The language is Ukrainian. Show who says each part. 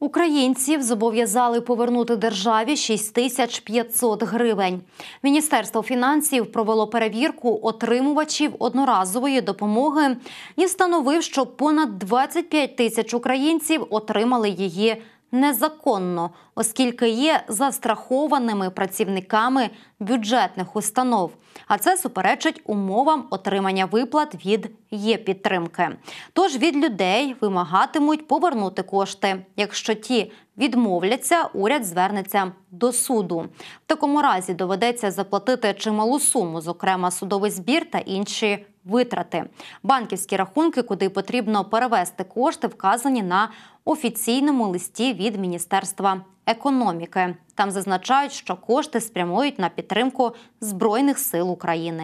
Speaker 1: Українців зобов'язали повернути державі 6500 гривень. Міністерство фінансів провело перевірку отримувачів одноразової допомоги і встановив, що понад 25 тисяч українців отримали її незаконно, оскільки є застрахованими працівниками бюджетних установ. А це суперечить умовам отримання виплат від є-підтримки. Тож від людей вимагатимуть повернути кошти. Якщо ті відмовляться, уряд звернеться до суду. В такому разі доведеться заплатити чималу суму, зокрема судовий збір та інші витрати, банківські рахунки, куди потрібно перевести кошти, вказані на офіційному листі від міністерства економіки. Там зазначають, що кошти спрямують на підтримку збройних сил України.